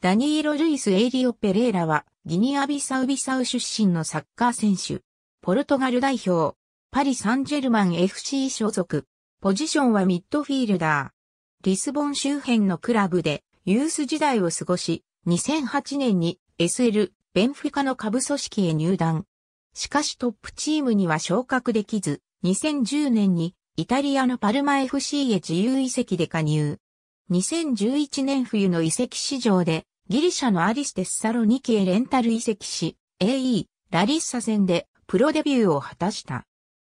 ダニーロ・ルイス・エイリオ・ペレーラは、ギニアビサウビサウ出身のサッカー選手。ポルトガル代表、パリ・サンジェルマン FC 所属。ポジションはミッドフィールダー。リスボン周辺のクラブで、ユース時代を過ごし、2008年に SL、ベンフィカの下部組織へ入団。しかしトップチームには昇格できず、2010年にイタリアのパルマ FC へ自由移籍で加入。2011年冬の遺跡市場で、ギリシャのアリステスサロニキへレンタル遺跡し、AE、ラリッサ戦でプロデビューを果たした。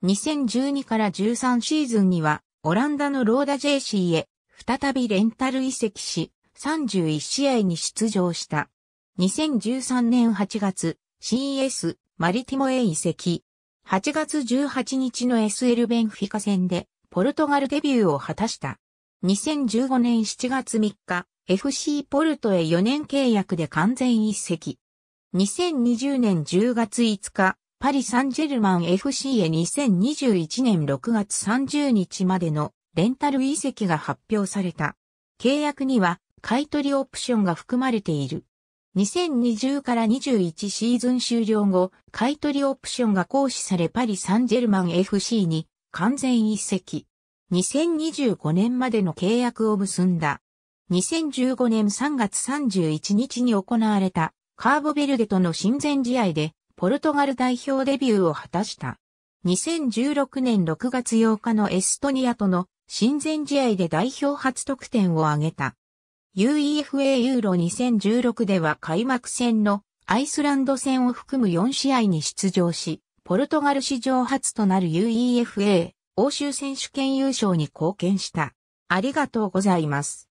2012から13シーズンには、オランダのローダ JC へ、再びレンタル遺跡し、31試合に出場した。2013年8月、CS、マリティモへ遺跡。8月18日の SL ベンフィカ戦で、ポルトガルデビューを果たした。2015年7月3日、FC ポルトへ4年契約で完全一席。2020年10月5日、パリ・サンジェルマン FC へ2021年6月30日までのレンタル移籍が発表された。契約には買い取りオプションが含まれている。2020から21シーズン終了後、買い取りオプションが行使されパリ・サンジェルマン FC に完全一席。2025年までの契約を結んだ。2015年3月31日に行われたカーボベルデとの親善試合でポルトガル代表デビューを果たした。2016年6月8日のエストニアとの親善試合で代表初得点を挙げた。UEFA ユーロ2016では開幕戦のアイスランド戦を含む4試合に出場し、ポルトガル史上初となる UEFA 欧州選手権優勝に貢献した。ありがとうございます。